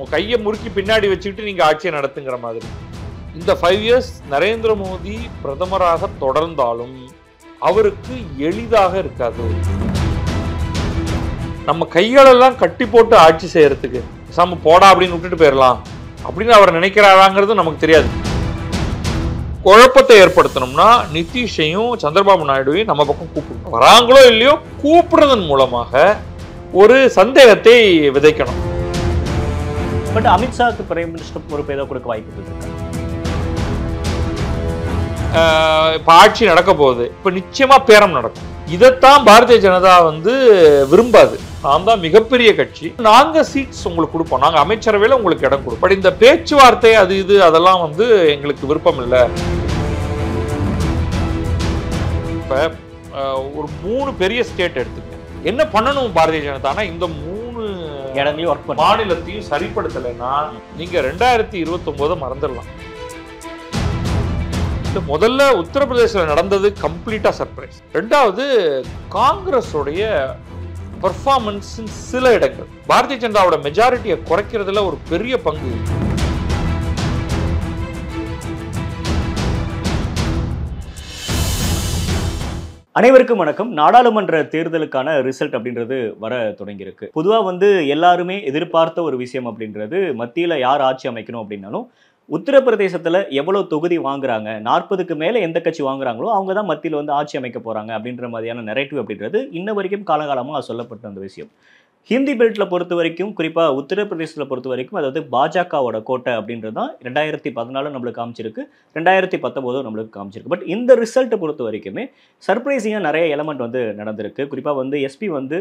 உன் கையை முறுக்கி பின்னாடி வச்சுக்கிட்டு நீங்கள் ஆட்சியை நடத்துங்கிற மாதிரி இந்த ஃபைவ் இயர்ஸ் நரேந்திர மோடி பிரதமராக தொடர்ந்தாலும் அவருக்கு எளிதாக இருக்காது நம்ம கைகளெல்லாம் கட்டி போட்டு ஆட்சி செய்யறதுக்கு சாம போடா அப்படின்னு விட்டுட்டு போயிடலாம் அப்படின்னு அவர் நினைக்கிறாராங்கிறது நமக்கு தெரியாது குழப்பத்தை ஏற்படுத்தணும்னா நிதிஷையும் சந்திரபாபு நாயுடுவையும் நம்ம பக்கம் கூப்பிடணும் வராங்களோ இல்லையோ கூப்பிடுறதன் மூலமாக ஒரு சந்தேகத்தை விதைக்கணும் பட் அமித்ஷாவுக்கு பிரைம் மினிஸ்டர் பொறுப்பு ஏதோ கொடுக்க வாய்ப்பு இருக்கு இப்போ ஆட்சி நடக்க போகுது இப்போ நிச்சயமா பேரம் நடக்கும் இதைத்தான் பாரதிய ஜனதா வந்து விரும்பாது நான் தான் மிகப்பெரிய கட்சி நாங்கள் சீட்ஸ் உங்களுக்கு கொடுப்போம் நாங்கள் அமைச்சரவையில் உங்களுக்கு இடம் கொடுப்போம் பட் இந்த பேச்சுவார்த்தை அது இது அதெல்லாம் வந்து எங்களுக்கு விருப்பம் இல்லை இப்போ ஒரு மூணு பெரிய ஸ்டேட் எடுத்துக்கங்க என்ன பண்ணணும் பாரதிய ஜனதானா இந்த மூணு இடங்களையும் ஒர்க் பண்ண மாநிலத்தையும் சரிப்படுத்தலைன்னா நீங்க ரெண்டாயிரத்தி இருபத்தொம்போதை மறந்துடலாம் முதல்ல உத்தரப்பிரதேசில் நடந்தது கம்ப்ளீட்டா சர்ப்ரைஸ் ரெண்டாவது காங்கிரஸோடைய பர்ஃபார்மன்ஸ் சில இடங்கள் பாரதிய ஜனதாவோட மெஜாரிட்டியை குறைக்கிறதுல ஒரு பெரிய பங்கு இருக்குது அனைவருக்கும் வணக்கம் நாடாளுமன்ற தேர்தலுக்கான ரிசல்ட் அப்படின்றது வர தொடங்கியிருக்கு பொதுவாக வந்து எல்லாருமே எதிர்பார்த்த ஒரு விஷயம் அப்படின்றது மத்தியில் யார் ஆட்சி அமைக்கணும் அப்படின்னாலும் உத்தரப்பிரதேசத்தில் எவ்வளோ தொகுதி வாங்குறாங்க நாற்பதுக்கு மேலே எந்த கட்சி வாங்குறாங்களோ அவங்க தான் மத்தியில் வந்து ஆட்சி அமைக்க போகிறாங்க அப்படின்ற மாதிரியான நெரேட்டிவ் அப்படின்றது இன்ன வரைக்கும் காலகாலமாக சொல்லப்பட்ட அந்த விஷயம் ஹிந்தி பெல்ட்டில் பொறுத்த வரைக்கும் குறிப்பாக உத்தரப்பிரதேசத்தில் பொறுத்த வரைக்கும் அதாவது பாஜகவோட கோட்டை அப்படின்றது தான் ரெண்டாயிரத்தி பதினாலு நம்மளுக்கு காமிச்சிருக்கு ரெண்டாயிரத்தி பத்தொம்போதும் நம்மளுக்கு காமிச்சிருக்கு பட் இந்த ரிசல்ட்டை பொறுத்த வரைக்குமே சர்ப்ரைசிங்காக நிறைய எலமெண்ட் வந்து நடந்திருக்கு குறிப்பாக வந்து எஸ்பி வந்து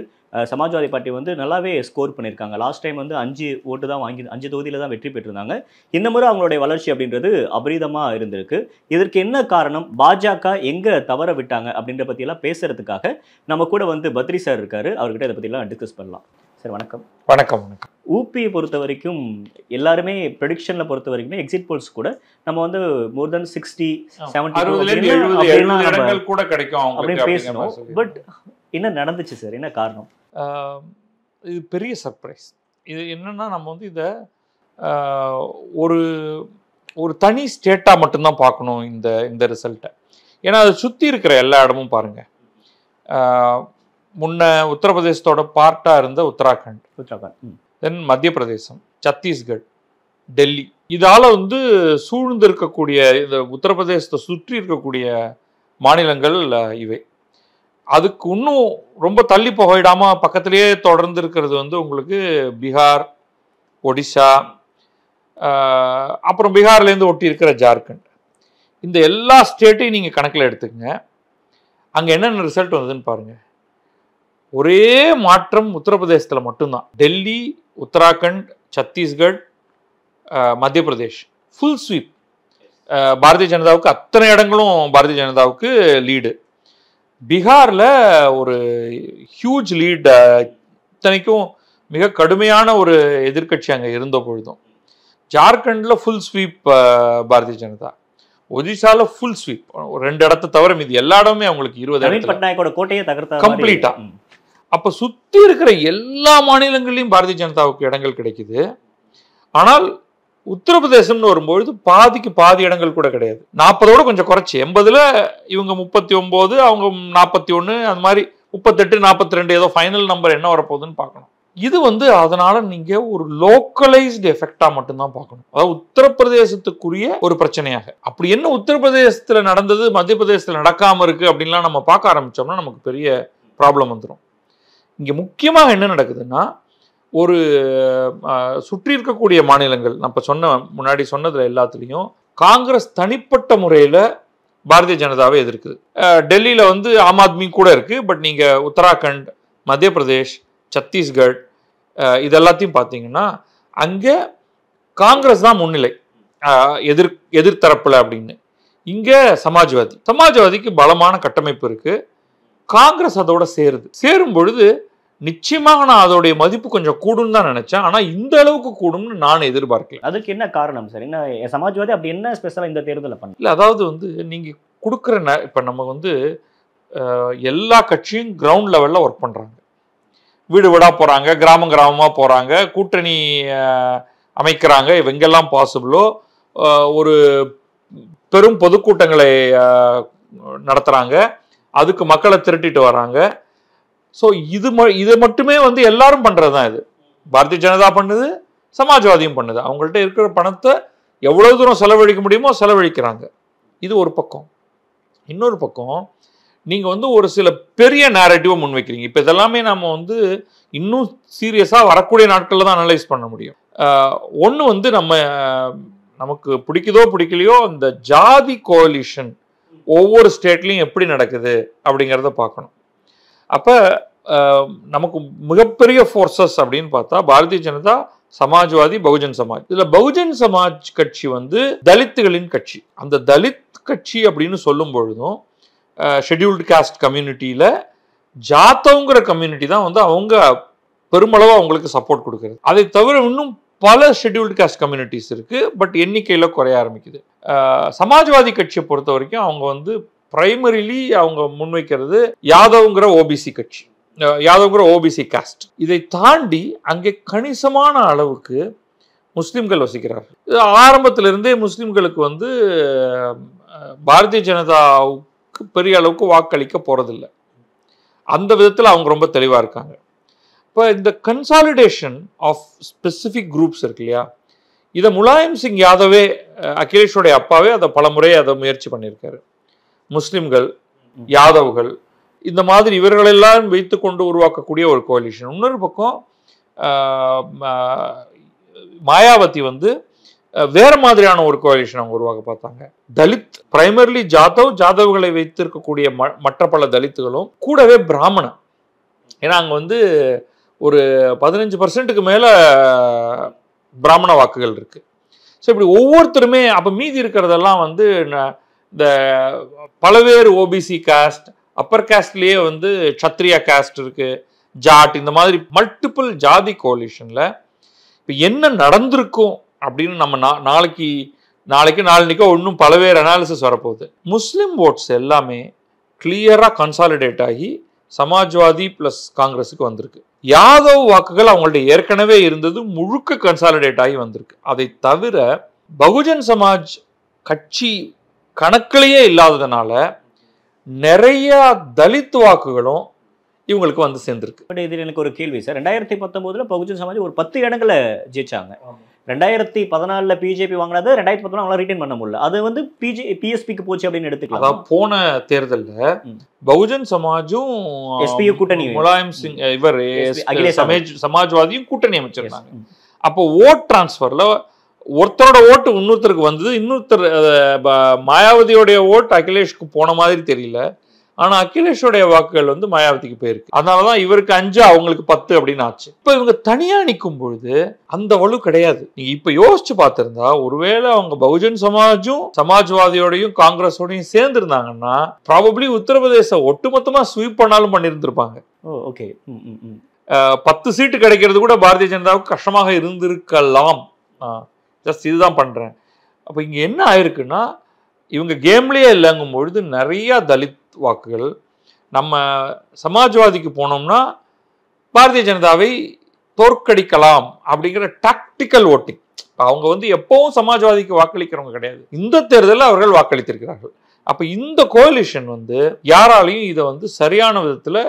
சமாஜ்வாதி பார்ட்டி வந்து நல்லாவே ஸ்கோர் பண்ணியிருக்காங்க லாஸ்ட் டைம் வந்து அஞ்சு ஓட்டு தான் வாங்கி அஞ்சு தொகுதியில் தான் வெற்றி பெற்றிருந்தாங்க இந்த முறை அவங்களுடைய வளர்ச்சி அப்படின்றது அபரீதமாக இருந்திருக்கு இதற்கு என்ன காரணம் பாஜக எங்கே தவற விட்டாங்க அப்படின்ற பற்றியெல்லாம் பேசுறதுக்காக நம்ம கூட வந்து பத்ரி சார் இருக்காரு அவர்கிட்ட இதை பற்றிலாம் டிஸ்கஸ் பண்ணலாம் சார் வணக்கம் வணக்கம் வணக்கம் ஊபியை பொறுத்த வரைக்கும் எல்லாருமே ப்ரொடிக்ஷனில் பொறுத்த வரைக்குமே எக்ஸிட் போல்ஸ் கூட நம்ம வந்து மோர் தென் சிக்ஸ்டி செவன்டி கூட கிடைக்கும் அப்படின்னு பேசணும் பட் என்ன நடந்துச்சு சார் என்ன காரணம் இது பெரிய சர்ப்ரைஸ் இது என்னென்னா நம்ம வந்து இதை ஒரு ஒரு தனி ஸ்டேட்டாக மட்டும்தான் பார்க்கணும் இந்த இந்த ரிசல்ட்டை ஏன்னா அதை சுற்றி இருக்கிற எல்லா இடமும் பாருங்கள் முன்ன உத்தரப்பிரதேசத்தோட பார்ட்டாக இருந்த உத்தராகண்ட் உத்தராகண்ட் தென் மத்திய பிரதேசம் சத்தீஸ்கட் டெல்லி இதால் வந்து சூழ்ந்து இருக்கக்கூடிய இந்த உத்தரப்பிரதேசத்தை சுற்றி இருக்கக்கூடிய மாநிலங்கள் இவை அதுக்கு இன்னும் ரொம்ப தள்ளி போகிடாமல் பக்கத்திலேயே தொடர்ந்து இருக்கிறது வந்து உங்களுக்கு பீகார் ஒடிசா அப்புறம் பீகார்லேருந்து ஒட்டி இருக்கிற ஜார்க்கண்ட் இந்த எல்லா ஸ்டேட்டையும் நீங்கள் கணக்கில் எடுத்துக்கங்க அங்கே என்னென்ன ரிசல்ட் வந்ததுன்னு பாருங்கள் ஒரே மாற்றம் உத்தரப்பிரதேசத்தில் மட்டும்தான் டெல்லி உத்தராகண்ட் சத்தீஸ்கட் மத்திய பிரதேஷ் ஃபுல் ஸ்வீப் பாரதிய ஜனதாவுக்கு அத்தனை இடங்களும் பாரதிய ஜனதாவுக்கு லீடு பீகாரில் ஒரு ஹியூஜ் லீட் இத்தனைக்கும் மிக கடுமையான ஒரு எதிர்கட்சி அங்கே இருந்த பொழுதும் ஜார்க்கண்டில் ஃபுல் ஸ்வீப் பாரதிய ஜனதா ஒடிசாவில் ஃபுல் ஸ்வீப் ரெண்டு இடத்த தவிர மீது எல்லா இடமே அவங்களுக்கு இருபது கோட்டையை தகர்த்த அப்போ சுற்றி இருக்கிற எல்லா மாநிலங்களிலும் பாரதிய ஜனதாவுக்கு இடங்கள் கிடைக்குது ஆனால் உத்தரப்பிரதேசம்னு வரும்பொழுது பாதிக்கு பாதி இடங்கள் கூட கிடையாது நாற்பதோட கொஞ்சம் குறைச்சி எண்பதில் இவங்க முப்பத்தி ஒன்பது அவங்க நாற்பத்தி ஒன்று அந்த மாதிரி முப்பத்தெட்டு நாற்பத்தி ரெண்டு ஏதோ ஃபைனல் நம்பர் என்ன வரப்போகுதுன்னு பார்க்கணும் இது வந்து அதனால நீங்க ஒரு லோக்கலைஸ்டு எஃபெக்டா மட்டும்தான் பார்க்கணும் அதாவது உத்தரப்பிரதேசத்துக்குரிய ஒரு பிரச்சனையாக அப்படி என்ன உத்தரப்பிரதேசத்துல நடந்தது மத்திய பிரதேசத்துல நடக்காம இருக்கு அப்படின்லாம் நம்ம பார்க்க ஆரம்பிச்சோம்னா நமக்கு பெரிய ப்ராப்ளம் வந்துடும் இங்க முக்கியமாக என்ன நடக்குதுன்னா ஒரு சுற்றி இருக்கக்கூடிய மாநிலங்கள் நம்ம சொன்ன முன்னாடி சொன்னதில் எல்லாத்துலேயும் காங்கிரஸ் தனிப்பட்ட முறையில் பாரதிய ஜனதாவை எதிர்க்குது டெல்லியில் வந்து ஆம் ஆத்மி கூட இருக்குது பட் நீங்கள் உத்தராகண்ட் மத்திய பிரதேஷ் சத்தீஸ்கட் இதெல்லாத்தையும் பார்த்தீங்கன்னா அங்கே காங்கிரஸ் தான் முன்னிலை எதிர் எதிர்த்தரப்பில் அப்படின்னு இங்கே சமாஜ்வாதி சமாஜ்வாதிக்கு பலமான கட்டமைப்பு இருக்குது காங்கிரஸ் அதோட சேருது சேரும் பொழுது நிச்சயமாக நான் அதோடைய மதிப்பு கொஞ்சம் கூடும் தான் நினைச்சேன் ஆனா இந்த அளவுக்கு கூடும்னு நான் எதிர்பார்க்கல அதுக்கு என்ன காரணம் சார் என்ன சமாஜ்வாதி அப்படி என்ன ஸ்பெஷலாக இந்த தேர்தலில் பண்ண இல்லை அதாவது வந்து நீங்க கொடுக்குற ந இப்போ நம்ம வந்து எல்லா கட்சியும் கிரவுண்ட் லெவலில் ஒர்க் பண்ணுறாங்க வீடு வீடாக போகிறாங்க கிராமம் கிராமமாக போகிறாங்க கூட்டணி அமைக்கிறாங்க இவங்கெல்லாம் பாசிபிளோ ஒரு பெரும் பொதுக்கூட்டங்களை நடத்துகிறாங்க அதுக்கு மக்களை திரட்டிட்டு வராங்க ஸோ இது ம இது மட்டுமே வந்து எல்லாரும் பண்ணுறது தான் இது பாரதிய ஜனதா பண்ணுது சமாஜ்வாதியும் பண்ணுது அவங்கள்ட்ட இருக்கிற பணத்தை எவ்வளோ தூரம் செலவழிக்க முடியுமோ செலவழிக்கிறாங்க இது ஒரு பக்கம் இன்னொரு பக்கம் நீங்கள் வந்து ஒரு சில பெரிய நேரட்டிவை முன்வைக்கிறீங்க இப்போ இதெல்லாமே நம்ம வந்து இன்னும் சீரியஸாக வரக்கூடிய நாட்களில் தான் அனலைஸ் பண்ண முடியும் ஒன்று வந்து நம்ம நமக்கு பிடிக்குதோ பிடிக்கலையோ அந்த ஜாதி கோலிஷன் ஒவ்வொரு ஸ்டேட்லையும் எப்படி நடக்குது அப்படிங்கிறத பார்க்கணும் அப்போ நமக்கு மிகப்பெரிய ஃபோர்ஸஸ் அப்படின்னு பார்த்தா பாரதிய ஜனதா சமாஜ்வாதி பகுஜன் சமாஜ் இதில் பகுஜன் சமாஜ் கட்சி வந்து தலித்துகளின் கட்சி அந்த தலித் கட்சி அப்படின்னு சொல்லும் பொழுதும் ஷெட்யூல்டு காஸ்ட் கம்யூனிட்டியில் ஜாத்தவங்கிற கம்யூனிட்டி தான் வந்து அவங்க பெருமளவு அவங்களுக்கு சப்போர்ட் கொடுக்குறது அதை தவிர இன்னும் பல ஷெட்யூல்டு காஸ்ட் கம்யூனிட்டிஸ் இருக்குது பட் எண்ணிக்கையில் குறைய ஆரம்பிக்குது சமாஜ்வாதி கட்சியை பொறுத்த வரைக்கும் அவங்க வந்து பிரைமரிலி அவங்க முன்வைக்கிறது யாதவ்ங்கிற ஓபிசி கட்சி யாதவ்ங்கிற ஓபிசி காஸ்ட் இதை தாண்டி அங்கே கணிசமான அளவுக்கு முஸ்லீம்கள் வசிக்கிறார்கள் இது ஆரம்பத்திலிருந்தே முஸ்லீம்களுக்கு வந்து பாரதிய ஜனதாவுக்கு பெரிய அளவுக்கு வாக்களிக்க போகிறதில்ல அந்த விதத்தில் அவங்க ரொம்ப தெளிவாக இருக்காங்க இப்போ இந்த கன்சாலிடேஷன் ஆஃப் ஸ்பெசிஃபிக் குரூப்ஸ் இருக்கு இல்லையா இதை முலாயம் சிங் யாதவே அகிலேஷோடைய அப்பாவே அதை பல முறை அதை முயற்சி பண்ணியிருக்காரு முஸ்லிம்கள் யாதவ்கள் இந்த மாதிரி இவர்களெல்லாம் வைத்து கொண்டு உருவாக்கக்கூடிய ஒரு கோலிஷன் இன்னொரு பக்கம் மாயாவதி வந்து வேற மாதிரியான ஒரு கோலிஷன் அவங்க உருவாக்க பார்த்தாங்க தலித் பிரைமர்லி ஜாதவ் ஜாதவ்களை வைத்திருக்கக்கூடிய ம மற்ற பல தலித்துகளும் கூடவே பிராமணன் ஏன்னா அங்கே வந்து ஒரு பதினஞ்சு பர்சன்ட்டுக்கு மேலே பிராமண வாக்குகள் இருக்குது ஸோ இப்படி ஒவ்வொருத்தருமே அப்போ மீதி இருக்கிறதெல்லாம் வந்து இந்த பலவேறு ஓபிசி காஸ்ட் அப்பர் காஸ்ட்லேயே வந்து சத்ரியா காஸ்ட் இருக்குது ஜாட் இந்த மாதிரி மல்டிபிள் ஜாதி கோலிஷனில் இப்போ என்ன நடந்திருக்கும் அப்படின்னு நம்ம நா நாளைக்கு நாளைக்கு நாளைக்கு ஒன்றும் பலவேறு அனாலிசிஸ் வரப்போகுது முஸ்லீம் ஓட்ஸ் எல்லாமே கிளியராக கன்சாலிடேட் ஆகி சமாஜ்வாதி ப்ளஸ் காங்கிரஸுக்கு வந்திருக்கு யாதவ் வாக்குகள் அவங்கள்ட்ட ஏற்கனவே இருந்தது முழுக்க கன்சாலிடேட் ஆகி வந்திருக்கு அதை தவிர பகுஜன் சமாஜ் கட்சி கணக்கிலேயே இல்லாததுனால நிறைய தலித் வாக்குகளும் இவங்களுக்கு வந்து சேர்ந்துருக்கு பட் இதில் எனக்கு ஒரு கேள்வி சார் ரெண்டாயிரத்தி பத்தொம்போதில் பகுஜன் சமாஜ் ஒரு பத்து இடங்களை ஜெயிச்சாங்க ரெண்டாயிரத்தி பதினாலில் பிஜேபி வாங்கினது ரெண்டாயிரத்தி பத்தொன்பது அவங்களால பண்ண முடியல அது வந்து பிஜே பிஎஸ்பிக்கு போச்சு அப்படின்னு எடுத்துக்கலாம் போன தேர்தலில் பகுஜன் சமாஜும் எஸ்பியும் கூட்டணி முலாயம் சிங் இவர் சமாஜ் சமாஜ்வாதியும் கூட்டணி அமைச்சிருந்தாங்க அப்போ ஓட் டிரான்ஸ்ஃபரில் ஒருத்தரோட ஓட்டு இன்னொருத்தருக்கு வந்தது இன்னொருத்தர் மாயாவதியோடைய ஓட்டு அகிலேஷ்க்கு போன மாதிரி தெரியல ஆனால் அகிலேஷோடைய வாக்குகள் வந்து மாயாவதிக்கு போயிருக்கு அதனால தான் இவருக்கு அஞ்சு அவங்களுக்கு பத்து அப்படின்னு ஆச்சு இப்போ இவங்க தனியாக நிற்கும் பொழுது அந்த வலு கிடையாது நீங்கள் இப்போ யோசிச்சு பார்த்துருந்தா ஒருவேளை அவங்க பகுஜன் சமாஜும் சமாஜ்வாதியோடையும் காங்கிரஸோடையும் சேர்ந்துருந்தாங்கன்னா ப்ராபப்ளி உத்தரப்பிரதேச ஒட்டுமொத்தமாக ஸ்வீப் பண்ணாலும் பண்ணியிருந்திருப்பாங்க ஓகே பத்து சீட்டு கிடைக்கிறது கூட பாரதிய ஜனதாவுக்கு கஷ்டமாக இருந்திருக்கலாம் ஜஸ்ட் இதுதான் பண்ணுறேன் அப்போ இங்கே என்ன ஆயிருக்குன்னா இவங்க கேம்லேயே இல்லைங்கும் பொழுது நிறையா தலித் வாக்குகள் நம்ம சமாஜ்வாதிக்கு போனோம்னா பாரதிய ஜனதாவை தோற்கடிக்கலாம் அப்படிங்கிற டாக்டிக்கல் ஓட்டிங் அவங்க வந்து எப்பவும் சமாஜ்வாதிக்கு வாக்களிக்கிறவங்க கிடையாது இந்த தேர்தலில் அவர்கள் வாக்களித்திருக்கிறார்கள் அப்போ இந்த கோலிஷன் வந்து யாராலையும் இதை வந்து சரியான விதத்தில்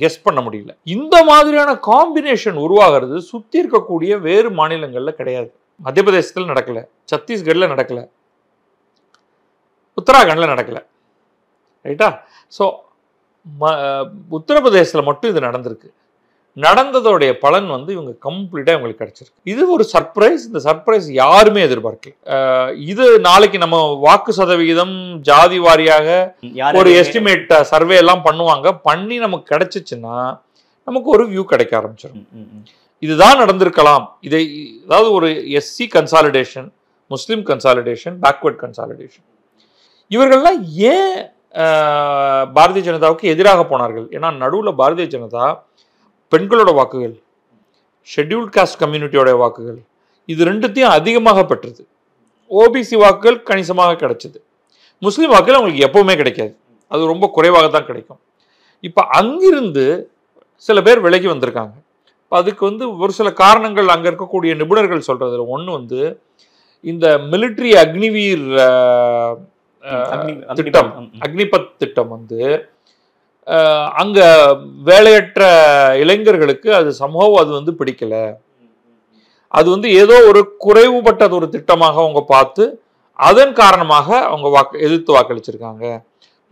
கெஸ் பண்ண முடியல இந்த மாதிரியான காம்பினேஷன் உருவாகிறது சுற்றி இருக்கக்கூடிய வேறு மாநிலங்களில் கிடையாது மத்திய பிரதேசத்தில் நடக்கலை சத்தீஸ்கரில் நடக்கலை உத்தராகண்டில் நடக்கலை ரைட்டா ஸோ ம உத்தரப்பிரதேசத்தில் மட்டும் இது நடந்திருக்கு நடந்ததோடைய பலன் வந்து இவங்க கம்ப்ளீட்டாக இவங்களுக்கு கிடச்சிருக்கு இது ஒரு சர்ப்ரைஸ் இந்த சர்ப்ரைஸ் யாருமே எதிர்பார்க்கல இது நாளைக்கு நம்ம வாக்கு சதவிகிதம் ஜாதி வாரியாக ஒரு எஸ்டிமேட் சர்வே எல்லாம் பண்ணுவாங்க பண்ணி நமக்கு கிடைச்சிச்சுன்னா நமக்கு ஒரு வியூ கிடைக்க ஆரம்பிச்சிடும் இதுதான் நடந்திருக்கலாம் இதை அதாவது ஒரு SC consolidation Muslim consolidation backward consolidation இவர்கள்லாம் ஏன் பாரதிய ஜனதாவுக்கு எதிராக போனார்கள் ஏன்னா நடுவில் பாரதிய ஜனதா பெண்களோட வாக்குகள் ஷெட்யூல்ட் காஸ்ட் கம்யூனிட்டியோட வாக்குகள் இது ரெண்டுத்தையும் அதிகமாக பெற்றது ஓபிசி வாக்குகள் கணிசமாக கிடைச்சிது முஸ்லீம் வாக்குகள் அவங்களுக்கு எப்போவுமே கிடைக்காது அது ரொம்ப குறைவாக தான் கிடைக்கும் இப்போ அங்கிருந்து சில பேர் விலகி வந்திருக்காங்க அதுக்கு வந்து ஒரு சில காரணங்கள் அங்கே இருக்கக்கூடிய நிபுணர்கள் சொல்கிறதுல ஒன்று வந்து இந்த மிலிட்ரி அக்னிவீர் திட்டம் அக்னிபத் திட்டம் வந்து அங்கே வேலையற்ற இளைஞர்களுக்கு அது சமூகம் அது வந்து பிடிக்கலை அது வந்து ஏதோ ஒரு குறைவுபட்டது ஒரு திட்டமாக அவங்க பார்த்து அதன் காரணமாக அவங்க வாக்கு எதிர்த்து வாக்களிச்சிருக்காங்க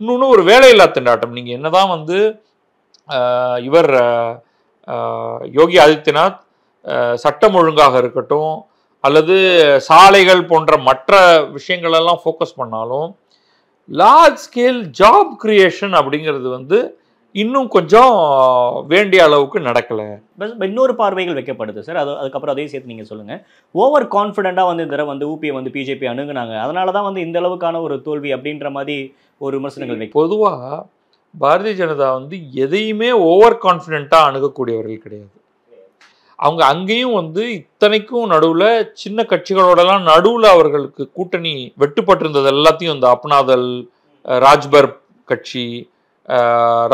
இன்னொன்று ஒரு வேலையில்லா திண்டாட்டம் நீங்கள் என்னதான் வந்து இவர் யோகி ஆதித்யநாத் சட்டம் ஒழுங்காக இருக்கட்டும் அல்லது சாலைகள் போன்ற மற்ற விஷயங்களெல்லாம் ஃபோக்கஸ் பண்ணாலும் லார்ஜ் ஸ்கேல் ஜாப் கிரியேஷன் அப்படிங்கிறது வந்து இன்னும் கொஞ்சம் வேண்டிய அளவுக்கு நடக்கலை பஸ் இன்னொரு பார்வைகள் வைக்கப்படுது சார் அது அதுக்கப்புறம் அதையும் சேர்த்து நீங்கள் சொல்லுங்கள் ஓவர் கான்ஃபிடென்ட்டாக வந்து இந்த வந்து ஊபியை வந்து பிஜேபி அணுகுனாங்க அதனால தான் வந்து இந்த அளவுக்கான ஒரு தோல்வி அப்படின்ற மாதிரி ஒரு விமர்சனங்கள் பொதுவாக பாரதிய ஜனதா வந்து எதையுமே ஓவர் கான்ஃபிடென்ட்டாக அணுகக்கூடியவர்கள் கிடையாது அவங்க அங்கேயும் வந்து இத்தனைக்கும் நடுவில் சின்ன கட்சிகளோடலாம் நடுவில் அவர்களுக்கு கூட்டணி வெட்டுப்பட்டிருந்தது எல்லாத்தையும் இந்த அப்னாதல் ராஜ்பர் கட்சி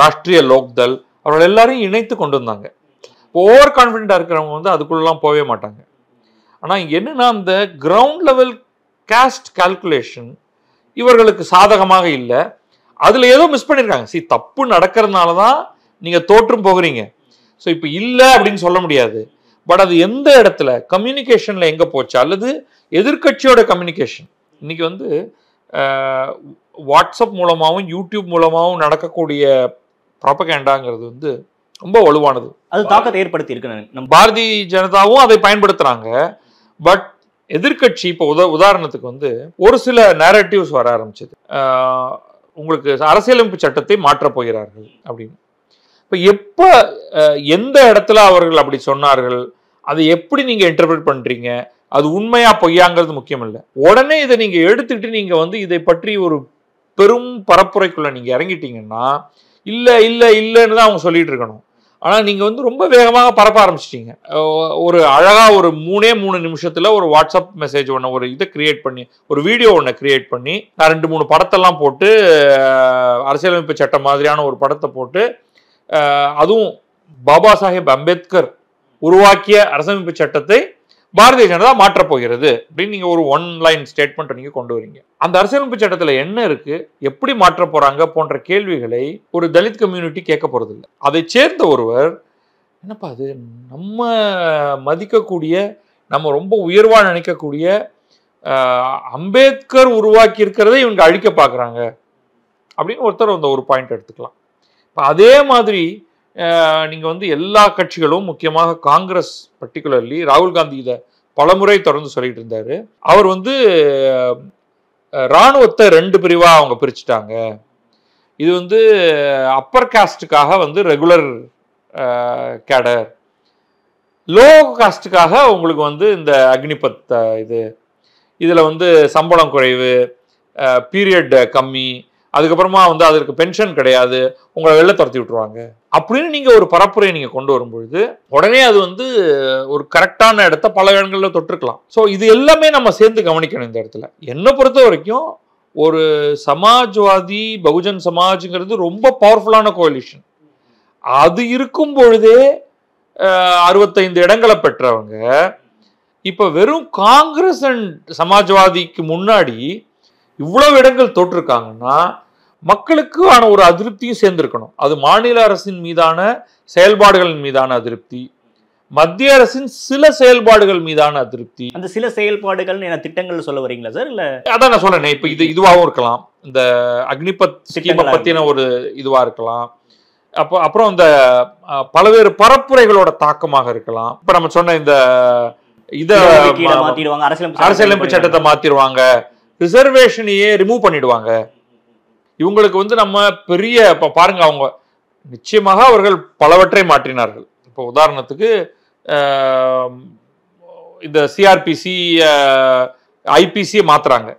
ராஷ்ட்ரிய லோக்தல் அவர்கள் எல்லாரையும் இணைத்து கொண்டு வந்தாங்க இப்போ ஓவர் கான்ஃபிடென்ட்டாக இருக்கிறவங்க வந்து அதுக்குள்ளெலாம் போகவே மாட்டாங்க ஆனால் என்னென்னா அந்த கிரவுண்ட் லெவல் கேஸ்ட் கால்குலேஷன் இவர்களுக்கு சாதகமாக இல்லை அதுல ஏதோ மிஸ் பண்ணிருக்காங்க சரி தப்பு நடக்கிறதுனால தான் நீங்க தோற்றும் போகிறீங்க ஸோ இப்போ இல்லை அப்படின்னு சொல்ல முடியாது பட் அது எந்த இடத்துல கம்யூனிகேஷன்ல எங்க போச்சு அல்லது எதிர்கட்சியோட கம்யூனிகேஷன் இன்னைக்கு வந்து வாட்ஸ்அப் மூலமாகவும் யூடியூப் மூலமாகவும் நடக்கக்கூடிய ப்ராப்பகேண்டாங்கிறது வந்து ரொம்ப வலுவானது அது தாக்கத்தை ஏற்படுத்தி இருக்கு நம்ம பாரதிய ஜனதாவும் அதை பயன்படுத்துறாங்க பட் எதிர்கட்சி இப்போ உத உதாரணத்துக்கு வந்து ஒரு சில நேரட்டிவ்ஸ் வர ஆரம்பிச்சது உங்களுக்கு அரசியலமைப்பு சட்டத்தை மாற்றப் போகிறார்கள் அப்படின்னு இப்போ எப்போ எந்த இடத்துல அவர்கள் அப்படி சொன்னார்கள் அதை எப்படி நீங்கள் இன்டர்பிரட் பண்ணுறீங்க அது உண்மையா பொய்யாங்கிறது முக்கியம் இல்லை உடனே இதை நீங்கள் எடுத்துக்கிட்டு நீங்கள் வந்து இதை பற்றி ஒரு பெரும் பரப்புரைக்குள்ளே நீங்கள் இறங்கிட்டீங்கன்னா இல்லை இல்லை இல்லைன்னு தான் அவங்க சொல்லிட்டு இருக்கணும் ஆனால் நீங்கள் வந்து ரொம்ப வேகமாக பரப்ப ஆரம்பிச்சிட்டிங்க ஒரு அழகாக ஒரு மூணே மூணு நிமிஷத்தில் ஒரு வாட்ஸ்அப் மெசேஜ் ஒன்று ஒரு இதை கிரியேட் பண்ணி ஒரு வீடியோ ஒன்று கிரியேட் பண்ணி நான் ரெண்டு மூணு படத்தெல்லாம் போட்டு அரசியலமைப்பு சட்டம் மாதிரியான ஒரு படத்தை போட்டு அதுவும் பாபா சாஹேப் அம்பேத்கர் உருவாக்கிய அரசமைப்பு சட்டத்தை பாரதிய ஜனதா மாற்றப் போகிறது அப்படின்னு நீங்கள் ஒரு ஒன் லைன் ஸ்டேட்மெண்ட் நீங்கள் கொண்டு வரீங்க அந்த அரசியலமைப்பு சட்டத்தில் என்ன இருக்கு எப்படி மாற்ற போறாங்க போன்ற கேள்விகளை ஒரு தலித் கம்யூனிட்டி கேட்க போறது இல்லை அதை சேர்ந்த ஒருவர் என்னப்பா அது நம்ம மதிக்கக்கூடிய நம்ம ரொம்ப உயர்வாக நினைக்கக்கூடிய அம்பேத்கர் உருவாக்கி இருக்கிறத இவங்க அழிக்க பார்க்குறாங்க அப்படின்னு ஒருத்தர் அந்த ஒரு பாயிண்ட் எடுத்துக்கலாம் இப்போ அதே மாதிரி நீங்கள் வந்து எல்லா கட்சிகளும் முக்கியமாக காங்கிரஸ் பர்டிகுலர்லி ராகுல் காந்தி இதை பலமுறை தொடர்ந்து சொல்லிட்டு இருந்தார் அவர் வந்து இராணுவத்தை ரெண்டு பிரிவாக அவங்க பிரிச்சுட்டாங்க இது வந்து அப்பர் காஸ்ட்டுக்காக வந்து ரெகுலர் கேடர் லோ காஸ்ட்டுக்காக உங்களுக்கு வந்து இந்த அக்னிபத் இது இதில் வந்து சம்பளம் குறைவு பீரியட் கம்மி அதுக்கப்புறமா வந்து அதற்கு பென்ஷன் கிடையாது உங்களை வெளில துரத்தி விட்டுருவாங்க அப்படின்னு நீங்கள் ஒரு பரப்புரையை நீங்கள் கொண்டு வரும்பொழுது உடனே அது வந்து ஒரு கரெக்டான இடத்த பல இடங்களில் தொட்டிருக்கலாம் ஸோ இது எல்லாமே நம்ம சேர்ந்து கவனிக்கணும் இந்த இடத்துல என்னை பொறுத்த வரைக்கும் ஒரு சமாஜ்வாதி பகுஜன் சமாஜ்ங்கிறது ரொம்ப பவர்ஃபுல்லான கோயிலிஷன் அது இருக்கும் பொழுதே அறுபத்தைந்து இடங்களை பெற்றவங்க இப்போ வெறும் காங்கிரஸ் அண்ட் சமாஜ்வாதிக்கு முன்னாடி இவ்வளவு இடங்கள் தோற்றிருக்காங்கன்னா மக்களுக்கான ஒரு அதிருப்தியும் சேர்ந்திருக்கணும் அது மாநில அரசின் மீதான செயல்பாடுகளின் மீதான அதிருப்தி மத்திய அரசின் சில செயல்பாடுகள் மீதான அதிருப்தி அந்த சில செயல்பாடுகள் என திட்டங்கள் சொல்ல வரீங்களா சார் இல்ல அதான் நான் சொல்றேன் இப்ப இது இதுவாகவும் இருக்கலாம் இந்த அக்னிபத் சிக்கிம பத்தின ஒரு இதுவா இருக்கலாம் அப்போ அப்புறம் இந்த பல்வேறு பரப்புரைகளோட தாக்கமாக இருக்கலாம் இப்ப நம்ம சொன்ன இந்த இத அரசியலமைப்பு சட்டத்தை மாத்திடுவாங்க ரிசர்வேஷனையே ரிமூவ் பண்ணிடுவாங்க இவங்களுக்கு வந்து நம்ம பெரிய இப்போ பாருங்க அவங்க நிச்சயமாக அவர்கள் பலவற்றை மாற்றினார்கள் இப்போ உதாரணத்துக்கு இந்த சிஆர்பிசி ஐபிசியை மாற்றுறாங்க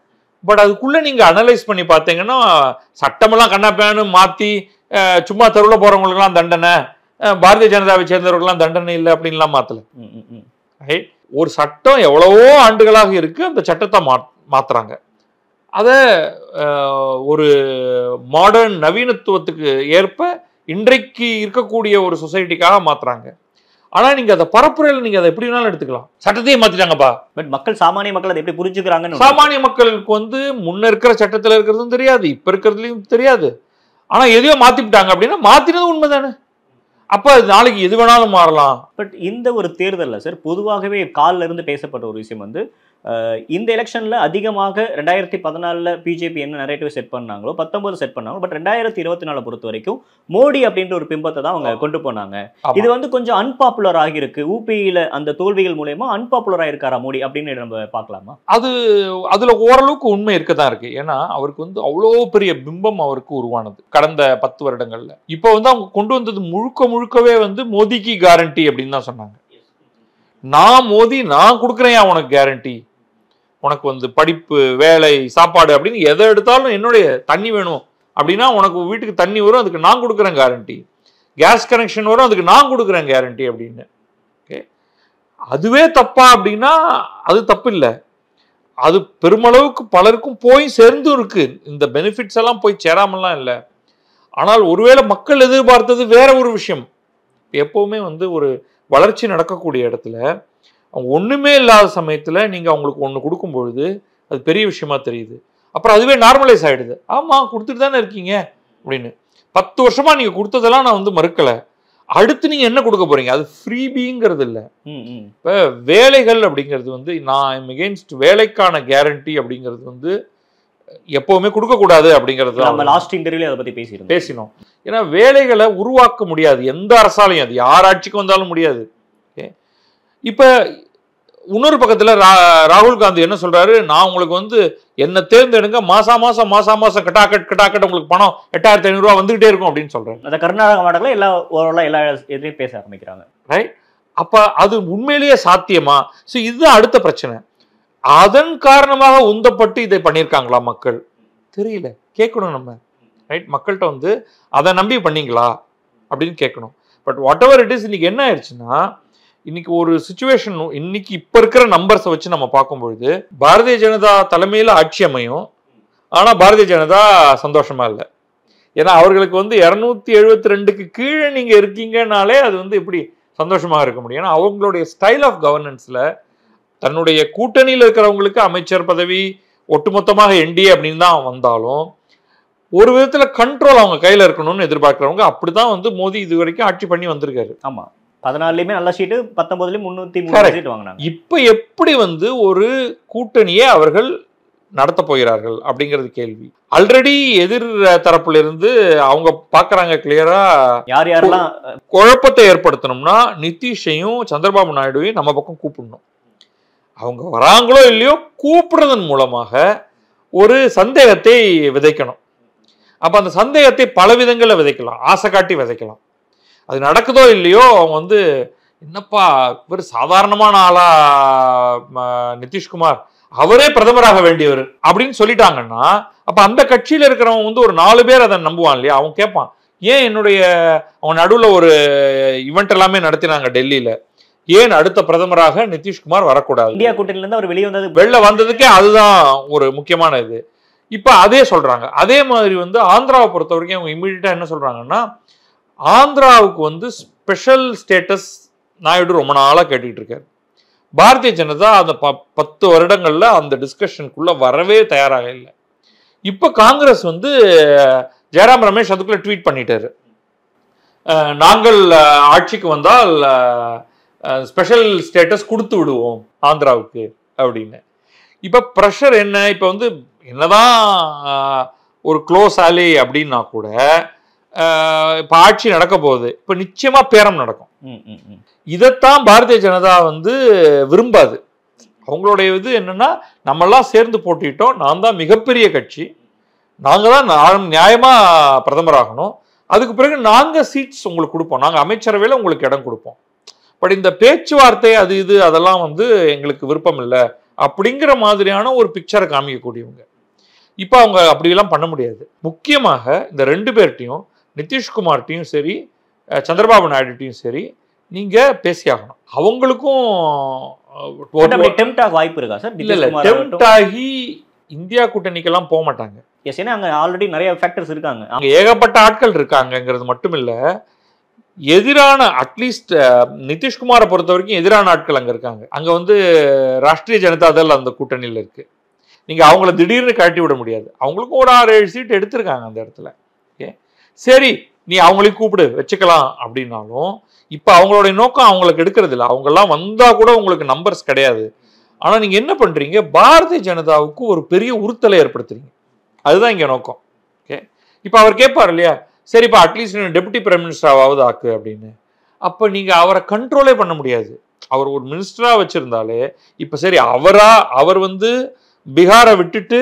பட் அதுக்குள்ளே நீங்கள் அனலைஸ் பண்ணி பார்த்தீங்கன்னா சட்டமெல்லாம் கண்ணப்பேனு மாற்றி சும்மா தெருவில் போகிறவங்களுக்குலாம் தண்டனை பாரதிய ஜனதாவை சேர்ந்தவர்கள்லாம் தண்டனை இல்லை அப்படின்லாம் மாற்றலை ரைட் ஒரு சட்டம் எவ்வளவோ ஆண்டுகளாக இருக்குது அந்த சட்டத்தை மா மாற்றுறாங்க அதை ஒரு மாடர்ன் நவீனத்துவத்துக்கு ஏற்ப இன்றைக்கு இருக்கக்கூடிய ஒரு சொசைட்டிக்காக மாற்றுறாங்க ஆனால் நீங்கள் அதை பரப்புரையில் நீங்கள் அதை எப்படி வேணாலும் எடுத்துக்கலாம் சட்டத்தையே மாற்றிட்டாங்கப்பா பட் மக்கள் சாமானிய மக்கள் அதை எப்படி புரிஞ்சுக்கிறாங்க சாமானிய மக்களுக்கு வந்து முன்ன இருக்கிற சட்டத்தில் இருக்கிறதும் தெரியாது இப்போ இருக்கிறதுலையும் தெரியாது ஆனால் எதையோ மாற்றிவிட்டாங்க அப்படின்னா மாற்றினது உண்மை தானே அப்போ நாளைக்கு எது வேணாலும் மாறலாம் பட் இந்த ஒரு தேர்தலில் சார் பொதுவாகவே காலில் இருந்து பேசப்பட்ட ஒரு விஷயம் வந்து இந்த எலெக்ஷனில் அதிகமாக ரெண்டாயிரத்தி பதினாலில் பிஜேபி என்ன நரேட்டிவ் செட் பண்ணாங்களோ பத்தொன்பது செட் பண்ணாங்களோ பட் ரெண்டாயிரத்தி இருபத்தி நாலு பொறுத்த வரைக்கும் மோடி அப்படின்ற ஒரு பிம்பத்தை தான் அவங்க கொண்டு போனாங்க இது வந்து கொஞ்சம் அன்பாப்புலர் ஆகியிருக்கு ஊபியில் e அந்த தோல்விகள் மூலயமா அன்பாப்புலர் ஆகிருக்காரா மோடி அப்படின்னு நம்ம பார்க்கலாமா அது அதில் ஓரளவுக்கு உண்மை இருக்க தான் இருக்கு ஏன்னா அவருக்கு வந்து அவ்வளோ பெரிய பிம்பம் அவருக்கு உருவானது கடந்த பத்து வருடங்களில் இப்போ வந்து அவங்க கொண்டு வந்தது முழுக்க முழுக்கவே வந்து மோதிக்கு கேரண்டி அப்படின்னு தான் சொன்னாங்க நான் மோதி நான் கொடுக்குறேன் உனக்கு கேரண்டி உனக்கு வந்து படிப்பு வேலை சாப்பாடு அப்படின்னு எதை எடுத்தாலும் என்னுடைய தண்ணி வேணும் அப்படின்னா உனக்கு வீட்டுக்கு தண்ணி வரும் அதுக்கு நான் கொடுக்குறேன் கேரண்டி கேஸ் கனெக்ஷன் வரும் அதுக்கு நான் கொடுக்குறேன் கேரண்டி அப்படின்னு ஓகே அதுவே தப்பா அப்படின்னா அது தப்பு இல்லை அது பெருமளவுக்கு பலருக்கும் போய் சேர்ந்தும் இருக்கு இந்த பெனிஃபிட்ஸ் எல்லாம் போய் சேராமலாம் இல்லை ஆனால் ஒருவேளை மக்கள் எதிர்பார்த்தது வேற ஒரு விஷயம் எப்பவுமே வந்து ஒரு வளர்ச்சி நடக்கக்கூடிய இடத்துல அவங்க ஒன்றுமே இல்லாத சமயத்தில் நீங்கள் அவங்களுக்கு ஒன்று கொடுக்கும் பொழுது அது பெரிய விஷயமா தெரியுது அப்புறம் அதுவே நார்மலைஸ் ஆகிடுது ஆமாம் கொடுத்துட்டு தானே இருக்கீங்க அப்படின்னு பத்து வருஷமாக நீங்கள் கொடுத்ததெல்லாம் நான் வந்து மறுக்கலை அடுத்து நீங்கள் என்ன கொடுக்க போகிறீங்க அது ஃப்ரீபிங்கிறது இல்லை இப்போ வேலைகள் அப்படிங்கிறது வந்து நான் ஐம் எகெயின்ஸ்ட் வேலைக்கான கேரண்டி அப்படிங்கிறது வந்து எப்போவுமே கொடுக்கக்கூடாது அப்படிங்கிறது நம்ம லாஸ்ட் இன்டர்வியூல அதை பற்றி பேசிடுவோம் பேசினோம் ஏன்னா வேலைகளை உருவாக்க முடியாது எந்த அரசாலையும் அது யார் ஆட்சிக்கு வந்தாலும் முடியாது இப்போ இன்னொரு பக்கத்தில் ரா ராகுல் காந்தி என்ன சொல்கிறாரு நான் உங்களுக்கு வந்து என்னை தேர்ந்தெடுங்க மாதம் மாதம் மாதம் மாதம் கட்டாக்கட் கட்டாக்கட் உங்களுக்கு பணம் எட்டாயிரத்தி ஐநூறுரூவா வந்துகிட்டே இருக்கும் அப்படின்னு சொல்கிறேன் அந்த கர்நாடக மாடலில் எல்லா ஓரளவு எல்லா எதிரையும் பேச ஆரம்பிக்கிறாங்க ரைட் அப்போ அது உண்மையிலேயே சாத்தியமா ஸோ இது அடுத்த பிரச்சனை அதன் காரணமாக உந்தப்பட்டு இதை பண்ணியிருக்காங்களா மக்கள் தெரியல கேட்கணும் நம்ம ரைட் மக்கள்கிட்ட வந்து அதை நம்பி பண்ணீங்களா அப்படின்னு கேட்கணும் but whatever it is இன்னைக்கு என்ன ஆயிடுச்சுன்னா இன்னைக்கு ஒரு சுச்சுவேஷன் இன்னைக்கு இப்போ இருக்கிற நம்பர்ஸை வச்சு நம்ம பார்க்கும் பொழுது பாரதிய ஜனதா தலைமையில் ஆட்சி அமையும் ஆனால் பாரதிய ஜனதா சந்தோஷமா இல்லை ஏன்னா அவர்களுக்கு வந்து இரநூத்தி எழுபத்தி ரெண்டுக்கு கீழே நீங்கள் இருக்கீங்கனாலே அது வந்து எப்படி சந்தோஷமாக இருக்க முடியும் ஏன்னா அவங்களுடைய ஸ்டைல் ஆஃப் கவர்னன்ஸில் தன்னுடைய கூட்டணியில் இருக்கிறவங்களுக்கு அமைச்சர் பதவி ஒட்டுமொத்தமாக என்டிஏ அப்படின்னு தான் வந்தாலும் ஒரு விதத்தில் கண்ட்ரோல் அவங்க கையில் இருக்கணும்னு எதிர்பார்க்குறவங்க அப்படி தான் வந்து மோடி இது வரைக்கும் ஆட்சி பண்ணி வந்திருக்காரு ஆமாம் பதினாலுலையுமே நல்ல சீட்டு பத்தொன்பதுலேயும் முந்நூற்றி மூணு சீட் வாங்கினாங்க இப்போ எப்படி வந்து ஒரு கூட்டணியை அவர்கள் நடத்த போகிறார்கள் அப்படிங்கிறது கேள்வி ஆல்ரெடி எதிர் தரப்புல இருந்து அவங்க பாக்குறாங்க கிளியரா யார் யாரெல்லாம் குழப்பத்தை ஏற்படுத்தணும்னா நிதிஷையும் சந்திரபாபு நாயுடுவையும் நம்ம பக்கம் கூப்பிடணும் அவங்க வராங்களோ இல்லையோ கூப்பிடுறதன் மூலமாக ஒரு சந்தேகத்தை விதைக்கணும் அப்ப அந்த சந்தேகத்தை பல விதங்களில் விதைக்கலாம் ஆசை காட்டி விதைக்கலாம் அது நடக்குதோ இல்லையோ அவங்க வந்து என்னப்பா இவர் சாதாரணமான ஆளா நிதிஷ்குமார் அவரே பிரதமராக வேண்டியவர் அப்படின்னு சொல்லிட்டாங்கன்னா அப்போ அந்த கட்சியில இருக்கிறவங்க வந்து ஒரு நாலு பேர் அதை நம்புவான் இல்லையா அவன் கேட்பான் ஏன் என்னுடைய அவன் நடுவில் ஒரு இவெண்ட் எல்லாமே நடத்தினாங்க டெல்லியில ஏன் அடுத்த பிரதமராக நிதிஷ்குமார் வரக்கூடாது இந்தியா இருந்து அவர் வெளியே வந்தது வெளில வந்ததுக்கே அதுதான் ஒரு முக்கியமான இது இப்போ அதே சொல்றாங்க அதே மாதிரி வந்து ஆந்திராவை பொறுத்த வரைக்கும் அவங்க இம்மிடியா என்ன சொல்றாங்கன்னா ஆந்திராவுக்கு வந்து ஸ்பெஷல் ஸ்டேட்டஸ் நாயுடு ரொம்ப நாளாக கேட்டுக்கிட்டு இருக்கார் பாரதிய ஜனதா அந்த ப பத்து வருடங்களில் அந்த டிஸ்கஷனுக்குள்ளே வரவே தயாராக இல்லை இப்போ காங்கிரஸ் வந்து ஜெயராம் ரமேஷ் அதுக்குள்ளே ட்வீட் பண்ணிட்டாரு நாங்கள் ஆட்சிக்கு வந்தால் ஸ்பெஷல் ஸ்டேட்டஸ் கொடுத்து விடுவோம் ஆந்திராவுக்கு அப்படின்னு இப்போ ப்ரெஷர் என்ன இப்போ வந்து என்னதான் ஒரு க்ளோஸ் ஆலி அப்படின்னா கூட இப்போ ஆட்சி நடக்க போகுது இப்போ நிச்சயமாக பேரம் நடக்கும் இதைத்தான் பாரதிய ஜனதா வந்து விரும்பாது அவங்களுடைய இது என்னென்னா நம்மெல்லாம் சேர்ந்து போட்டிட்டோம் நான் தான் மிகப்பெரிய கட்சி நாங்கள் தான் நியாயமாக பிரதமர் ஆகணும் அதுக்கு பிறகு நாங்கள் சீட்ஸ் உங்களுக்கு கொடுப்போம் நாங்கள் அமைச்சரவையில் உங்களுக்கு இடம் கொடுப்போம் பட் இந்த பேச்சுவார்த்தை அது இது அதெல்லாம் வந்து எங்களுக்கு விருப்பம் இல்லை அப்படிங்கிற மாதிரியான ஒரு பிக்சரை காமிக்கக்கூடியவங்க இப்போ அவங்க அப்படியெல்லாம் பண்ண முடியாது முக்கியமாக இந்த ரெண்டு பேர்ட்டையும் நிதிஷ்குமார்கிட்டையும் சரி சந்திரபாபு நாயுடுகிட்டையும் சரி நீங்கள் பேசியாகணும் அவங்களுக்கும் வாய்ப்பு இருக்கா சார் இல்லை இல்லை டெம்ட் ஆகி இந்தியா கூட்டணிக்கெல்லாம் போக மாட்டாங்க எஸ் ஏன்னா அங்கே ஆல்ரெடி நிறைய ஃபேக்டர்ஸ் இருக்காங்க அங்கே ஏகப்பட்ட ஆட்கள் இருக்காங்கங்கிறது மட்டும் இல்லை எதிரான அட்லீஸ்ட் நிதிஷ்குமாரை பொறுத்த வரைக்கும் எதிரான ஆட்கள் அங்கே இருக்காங்க அங்கே வந்து ராஷ்ட்ரிய ஜனதா தள் அந்த கூட்டணியில் இருக்குது நீங்கள் அவங்கள திடீர்னு கழட்டி விட முடியாது அவங்களுக்கும் ஒரு ஆறு ஏழு சீட் எடுத்திருக்காங்க அந்த இடத்துல சரி நீ அவங்களையும் கூப்பிடு வச்சுக்கலாம் அப்படின்னாலும் இப்போ அவங்களுடைய நோக்கம் அவங்களுக்கு எடுக்கிறது இல்லை அவங்கெல்லாம் வந்தால் கூட உங்களுக்கு நம்பர்ஸ் கிடையாது ஆனால் நீங்கள் என்ன பண்ணுறீங்க பாரதிய ஜனதாவுக்கு ஒரு பெரிய உறுத்தலை ஏற்படுத்துறீங்க அதுதான் இங்கே நோக்கம் ஓகே இப்போ அவர் கேட்பார் இல்லையா சரி அட்லீஸ்ட் நீங்கள் டெபுட்டி பிரைம் மினிஸ்டராவது ஆக்கு அப்படின்னு அப்போ நீங்கள் அவரை கண்ட்ரோலே பண்ண முடியாது அவர் ஒரு மினிஸ்டராக வச்சுருந்தாலே இப்போ சரி அவராக அவர் வந்து பீகாரை விட்டுட்டு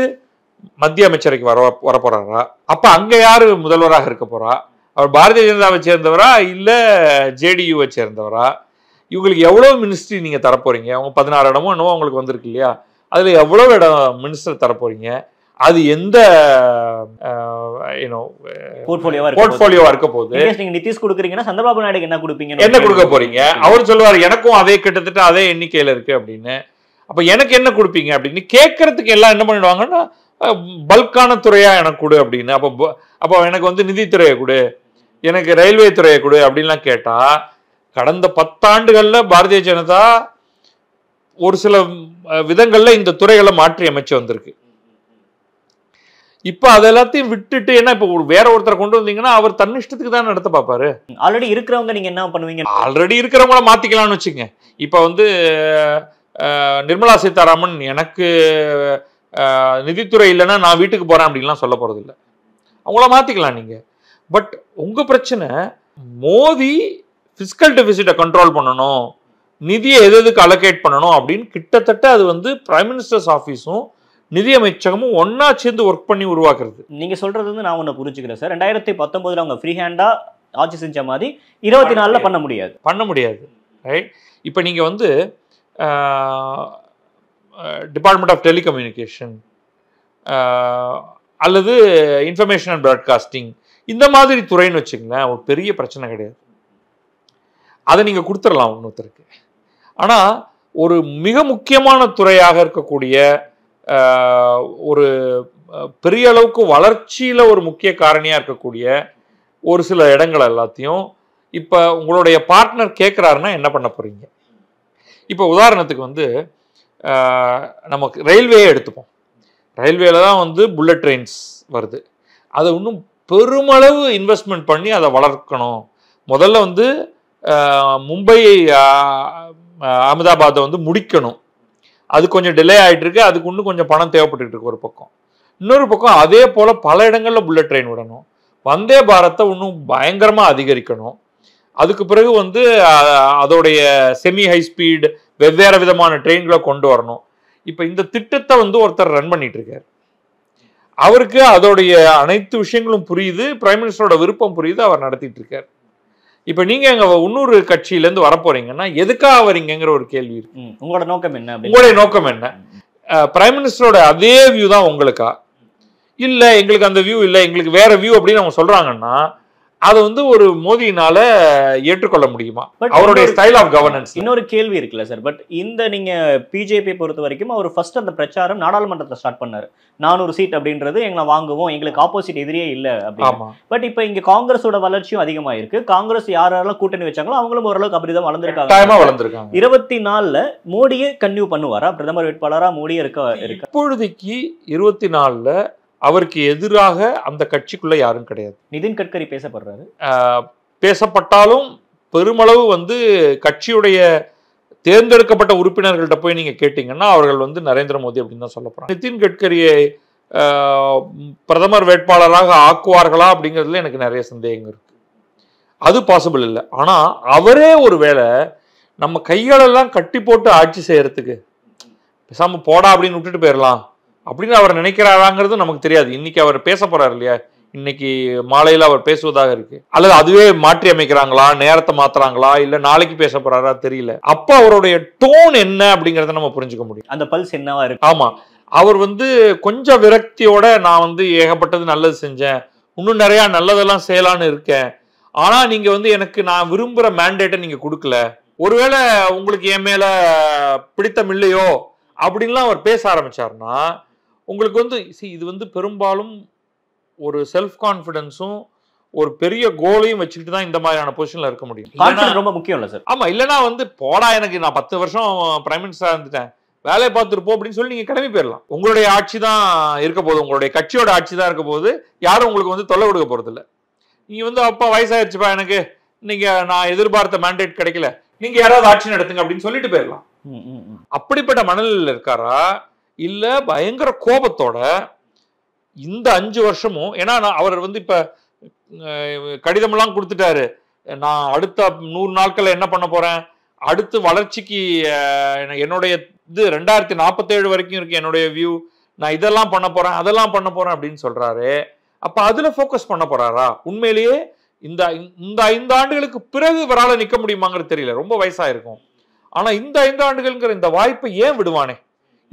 மத்திய அமைச்சரைக்கு வர வரப்போறாரா அப்ப அங்க யாரு முதல்வராக இருக்க போறா அவர் பாரதிய ஜனதாவை சேர்ந்தவரா இல்ல ஜேடியூவை சேர்ந்தவரா இவங்களுக்கு எவ்வளவு மினிஸ்ட்ரி நீங்க தரப்போறீங்க அவங்க பதினாறு இடமும் என்னவோ அவங்களுக்கு வந்திருக்கு இல்லையா அதுல எவ்வளவு இடம் மினிஸ்டர் தரப்போறீங்க அது எந்த போர்ட்போலியோவா இருக்க போகுது நீங்க நிதிஷ் கொடுக்குறீங்கன்னா சந்திரபாபு நாயுடு என்ன கொடுப்பீங்க என்ன கொடுக்க போறீங்க அவர் சொல்லுவார் எனக்கும் அதே கிட்டத்தட்ட அதே எண்ணிக்கையில இருக்கு அப்படின்னு அப்ப எனக்கு என்ன கொடுப்பீங்க அப்படின்னு கேட்கறதுக்கு எல்லாம் என்ன பண்ணிடுவாங்கன்னா பல்கான துறையாக எனக்கு கொடு அப்படின்னு அப்போ அப்போ எனக்கு வந்து நிதித்துறையை கொடு எனக்கு ரயில்வே துறையை கொடு அப்படின்லாம் கேட்டால் கடந்த பத்தாண்டுகளில் பாரதிய ஜனதா ஒரு சில விதங்களில் இந்த துறைகளை மாற்றி அமைச்சு வந்திருக்கு இப்போ அது எல்லாத்தையும் விட்டுட்டு ஏன்னா இப்போ வேற ஒருத்தரை கொண்டு வந்தீங்கன்னா அவர் தன்னிஷ்டத்துக்கு தான் நடத்த பார்ப்பாரு ஆல்ரெடி இருக்கிறவங்க நீங்க என்ன பண்ணுவீங்க ஆல்ரெடி இருக்கிறவங்கள மாத்திக்கலாம்னு வச்சுங்க இப்போ வந்து நிர்மலா சீதாராமன் எனக்கு நிதித்துறை இல்லைன்னா நான் வீட்டுக்கு போகிறேன் அப்படின்லாம் சொல்ல போகிறது இல்லை அவங்கள மாற்றிக்கலாம் நீங்கள் பட் உங்கள் பிரச்சனை மோதி ஃபிஸிக்கல் டெபிசிட்டை கண்ட்ரோல் பண்ணணும் நிதியை எது எதுக்கு அலோகேட் பண்ணணும் அப்படின்னு கிட்டத்தட்ட அது வந்து பிரைம் மினிஸ்டர்ஸ் ஆஃபீஸும் நிதியமைச்சகமும் ஒன்னா சேர்ந்து ஒர்க் பண்ணி உருவாக்குறது நீங்க சொல்றது வந்து நான் ஒன்று புரிஞ்சுக்கிறேன் சார் ரெண்டாயிரத்தி பத்தொன்பதுல அவங்க ஃப்ரீ ஹேண்டா ஆட்சி செஞ்ச மாதிரி இருபத்தி நாலில் பண்ண முடியாது பண்ண முடியாது ரைட் இப்போ நீங்கள் வந்து டிபார்ட்மெண்ட் ஆஃப் டெலிகம்யூனிகேஷன் அல்லது இன்ஃபர்மேஷன் அண்ட் ப்ராட்காஸ்டிங் இந்த மாதிரி துறைன்னு வச்சுங்களேன் ஒரு பெரிய பிரச்சனை கிடையாது அதை நீங்கள் கொடுத்துடலாம் இன்னொருத்தருக்கு ஆனால் ஒரு மிக முக்கியமான துறையாக இருக்கக்கூடிய ஒரு பெரிய அளவுக்கு வளர்ச்சியில் ஒரு முக்கிய காரணியாக இருக்கக்கூடிய ஒரு சில இடங்கள் எல்லாத்தையும் இப்போ உங்களுடைய பார்ட்னர் கேட்குறாருன்னா என்ன பண்ண போகிறீங்க இப்போ உதாரணத்துக்கு வந்து நமக்கு ரயில்வே எடுத்துப்போம் ரயில்வேல தான் வந்து புல்லட் ட்ரெயின்ஸ் வருது அதை இன்னும் பெருமளவு இன்வெஸ்ட்மெண்ட் பண்ணி அதை வளர்க்கணும் முதல்ல வந்து மும்பை அகமதாபாத்தை வந்து முடிக்கணும் அது கொஞ்சம் டிலே ஆகிட்டு இருக்கு அதுக்கு இன்னும் கொஞ்சம் பணம் தேவைப்பட்டு இருக்கு ஒரு பக்கம் இன்னொரு பக்கம் அதே போல் பல இடங்களில் புல்லட் ட்ரெயின் விடணும் வந்தே பாரத்தை இன்னும் பயங்கரமாக அதிகரிக்கணும் அதுக்கு பிறகு வந்து அதோடைய செமி ஹை ஸ்பீடு வெவ்வேறு விதமான ட்ரெயின்களை கொண்டு வரணும் இப்போ இந்த திட்டத்தை வந்து ஒருத்தர் ரன் பண்ணிட்டு இருக்கார் அவருக்கு அதோடைய அனைத்து விஷயங்களும் புரியுது பிரைம் மினிஸ்டரோட விருப்பம் புரியுது அவர் நடத்திட்டு இருக்கார் இப்போ நீங்க எங்கள் இன்னொரு கட்சியிலேருந்து வரப்போறீங்கன்னா எதுக்காக வரீங்கிற ஒரு கேள்வி இருக்கு உங்களோட நோக்கம் என்ன உங்களுடைய நோக்கம் என்ன பிரைம் மினிஸ்டரோட அதே வியூ தான் உங்களுக்கா இல்லை எங்களுக்கு அந்த வியூ இல்லை எங்களுக்கு வேற வியூ அப்படின்னு அவங்க சொல்றாங்கன்னா அது வந்து ஒரு மோதியினால ஏற்றுக்கொள்ள முடியுமா அவருடைய ஸ்டைல் ஆஃப் கவர்னன்ஸ் இன்னொரு கேள்வி இருக்குல்ல சார் பட் இந்த நீங்க பிஜேபி பொறுத்த வரைக்கும் அவர் ஃபர்ஸ்ட் அந்த பிரச்சாரம் நாடாளுமன்றத்தை ஸ்டார்ட் பண்ணாரு நானூறு சீட் அப்படின்றது எங்களை வாங்குவோம் எங்களுக்கு ஆப்போசிட் எதிரியே இல்லை அப்படின்னு பட் இப்ப இங்க காங்கிரஸோட வளர்ச்சியும் அதிகமாயிருக்கு காங்கிரஸ் யார் யாரெல்லாம் கூட்டணி வச்சாங்களோ அவங்களும் ஓரளவுக்கு அப்படிதான் வளர்ந்துருக்காங்க இருபத்தி நாலுல மோடியே கன்யூ பண்ணுவாரா பிரதமர் வேட்பாளரா மோடியே இருக்க இருக்கு இப்பொழுதுக்கு இருபத்தி நாலுல அவருக்கு எதிராக அந்த கட்சிக்குள்ள யாரும் கிடையாது நிதின் கட்கரி பேசப்படுறாரு பேசப்பட்டாலும் பெருமளவு வந்து கட்சியுடைய தேர்ந்தெடுக்கப்பட்ட உறுப்பினர்கள்ட்ட போய் நீங்கள் கேட்டிங்கன்னா அவர்கள் வந்து நரேந்திர மோடி அப்படின்னு தான் சொல்ல நிதின் கட்கரியை பிரதமர் வேட்பாளராக ஆக்குவார்களா அப்படிங்கிறதுல எனக்கு நிறைய சந்தேகங்கள் இருக்குது அது பாசிபிள் இல்லை ஆனால் அவரே ஒரு வேளை நம்ம கைகளெல்லாம் கட்டி போட்டு ஆட்சி செய்கிறதுக்கு பேசாமல் போடா அப்படின்னு விட்டுட்டு போயிடலாம் அப்படின்னு அவர் நினைக்கிறாராங்கிறது நமக்கு தெரியாது இன்னைக்கு அவர் பேச போறாரு இல்லையா இன்னைக்கு மாலையில் அவர் பேசுவதாக இருக்கு அல்லது அதுவே மாற்றி அமைக்கிறாங்களா நேரத்தை மாத்துறாங்களா இல்ல நாளைக்கு பேச போறாரா தெரியல அப்ப அவருடைய டோன் என்ன அப்படிங்கறத நம்ம புரிஞ்சுக்க முடியும் அந்த பல்ஸ் என்னவா இருக்கு ஆமா அவர் வந்து கொஞ்சம் விரக்தியோட நான் வந்து ஏகப்பட்டது நல்லது செஞ்சேன் இன்னும் நிறைய நல்லதெல்லாம் செய்யலான்னு இருக்கேன் ஆனா நீங்க வந்து எனக்கு நான் விரும்புற மேண்டேட்டை நீங்க கொடுக்கல ஒருவேளை உங்களுக்கு என் மேல பிடித்தம் இல்லையோ அப்படின்லாம் அவர் பேச ஆரம்பிச்சாருன்னா உங்களுக்கு வந்து சி இது வந்து பெரும்பாலும் ஒரு செல்ஃப் கான்ஃபிடென்ஸும் ஒரு பெரிய கோலையும் வச்சுக்கிட்டு தான் இந்த மாதிரியான பொசிஷன்ல இருக்க முடியும் ரொம்ப முக்கியம் இல்லை சார் ஆமா இல்லைனா வந்து போடா எனக்கு நான் பத்து வருஷம் பிரைம் மினிஸ்டரா இருந்துட்டேன் வேலையை பார்த்துருப்போம் அப்படின்னு சொல்லி நீங்க கிளம்பி போயிடலாம் உங்களுடைய ஆட்சி தான் இருக்க போகுது உங்களுடைய கட்சியோட ஆட்சி தான் இருக்க போது யாரும் உங்களுக்கு வந்து தொல்லை கொடுக்க போறது இல்லை நீங்க வந்து அப்பா வயசாயிருச்சுப்பா எனக்கு நீங்க நான் எதிர்பார்த்த மேண்டேட் கிடைக்கல நீங்க யாராவது ஆட்சி நடத்துங்க அப்படின்னு சொல்லிட்டு போயிடலாம் அப்படிப்பட்ட மனநிலையில் இருக்காரா இல்லை பயங்கர கோபத்தோட இந்த அஞ்சு வருஷமும் ஏன்னா நான் அவர் வந்து இப்போ கடிதமெல்லாம் கொடுத்துட்டாரு நான் அடுத்த நூறு நாட்களில் என்ன பண்ண போகிறேன் அடுத்து வளர்ச்சிக்கு என்னுடைய இது ரெண்டாயிரத்தி நாற்பத்தேழு வரைக்கும் இருக்குது என்னுடைய வியூ நான் இதெல்லாம் பண்ண போகிறேன் அதெல்லாம் பண்ண போகிறேன் அப்படின்னு சொல்கிறாரு அப்போ அதில் ஃபோக்கஸ் பண்ண போகிறாரா உண்மையிலேயே இந்த இந்த ஐந்து ஆண்டுகளுக்கு பிறகு இவரால் நிற்க முடியுமாங்கிறது தெரியல ரொம்ப வயசாக இருக்கும் ஆனால் இந்த ஐந்து ஆண்டுகள்ங்கிற இந்த வாய்ப்பை ஏன் விடுவானே